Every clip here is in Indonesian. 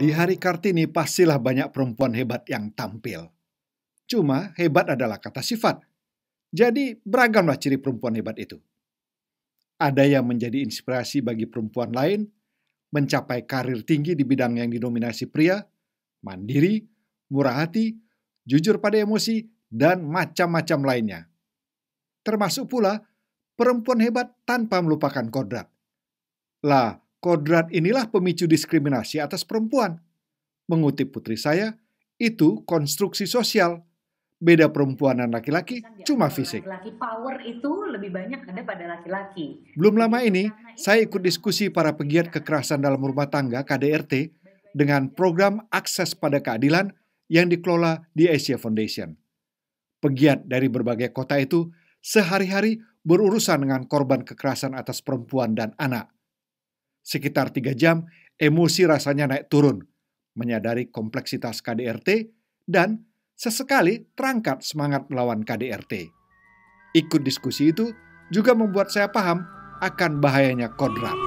Di hari Kartini pastilah banyak perempuan hebat yang tampil. Cuma hebat adalah kata sifat. Jadi beragamlah ciri perempuan hebat itu. Ada yang menjadi inspirasi bagi perempuan lain, mencapai karir tinggi di bidang yang dinominasi pria, mandiri, murah hati, jujur pada emosi, dan macam-macam lainnya. Termasuk pula perempuan hebat tanpa melupakan kodrat. Lah, Kodrat inilah pemicu diskriminasi atas perempuan. Mengutip putri saya, itu konstruksi sosial. Beda perempuan dan laki-laki cuma eh, fisik. Laki-laki power itu lebih banyak ada pada laki-laki. Belum lama ini, saya ikut diskusi para pegiat kekerasan dalam rumah tangga KDRT dengan program Akses pada Keadilan yang dikelola di Asia Foundation. Pegiat dari berbagai kota itu sehari-hari berurusan dengan korban kekerasan atas perempuan dan anak Sekitar tiga jam, emosi rasanya naik turun, menyadari kompleksitas KDRT, dan sesekali terangkat semangat melawan KDRT. Ikut diskusi itu juga membuat saya paham akan bahayanya kodrat.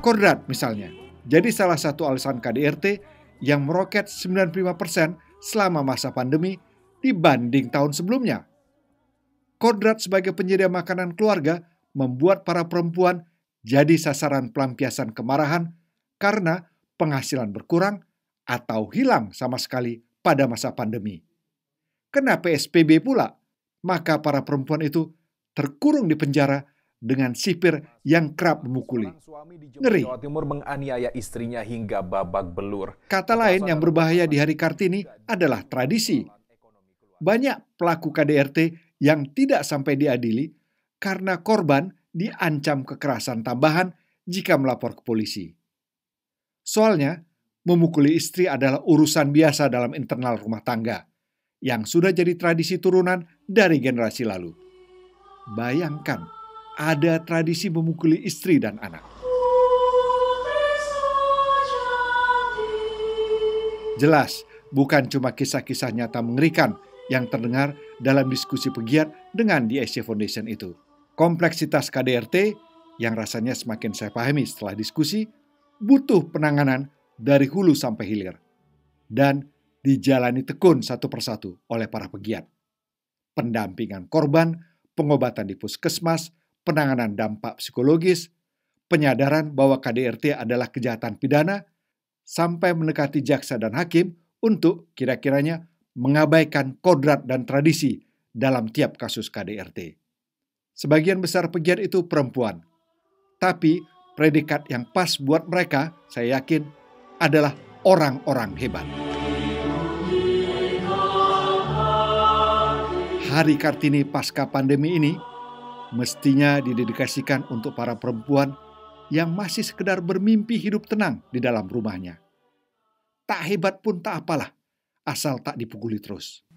Kodrat misalnya, jadi salah satu alasan KDRT yang meroket 95% selama masa pandemi dibanding tahun sebelumnya. Kodrat sebagai penyedia makanan keluarga membuat para perempuan jadi sasaran pelampiasan kemarahan karena penghasilan berkurang atau hilang sama sekali pada masa pandemi. Kena PSBB pula, maka para perempuan itu terkurung di penjara dengan sipir yang kerap memukuli. Ngeri. Timur menganiaya istrinya hingga babak belur. Kata lain yang berbahaya di hari Kartini adalah tradisi. Banyak pelaku KDRT yang tidak sampai diadili karena korban diancam kekerasan tambahan jika melapor ke polisi. Soalnya, memukuli istri adalah urusan biasa dalam internal rumah tangga yang sudah jadi tradisi turunan dari generasi lalu. Bayangkan, ada tradisi memukuli istri dan anak. Jelas, bukan cuma kisah-kisah nyata mengerikan yang terdengar dalam diskusi pegiat dengan DSC Foundation itu kompleksitas KDRT yang rasanya semakin saya pahami setelah diskusi butuh penanganan dari hulu sampai hilir dan dijalani tekun satu persatu oleh para pegiat. Pendampingan korban, pengobatan di puskesmas, penanganan dampak psikologis, penyadaran bahwa KDRT adalah kejahatan pidana, sampai mendekati jaksa dan hakim untuk kira-kiranya mengabaikan kodrat dan tradisi dalam tiap kasus KDRT. Sebagian besar pegiat itu perempuan. Tapi predikat yang pas buat mereka, saya yakin, adalah orang-orang hebat. Hari Kartini pasca pandemi ini mestinya didedikasikan untuk para perempuan yang masih sekedar bermimpi hidup tenang di dalam rumahnya. Tak hebat pun tak apalah, asal tak dipukuli terus.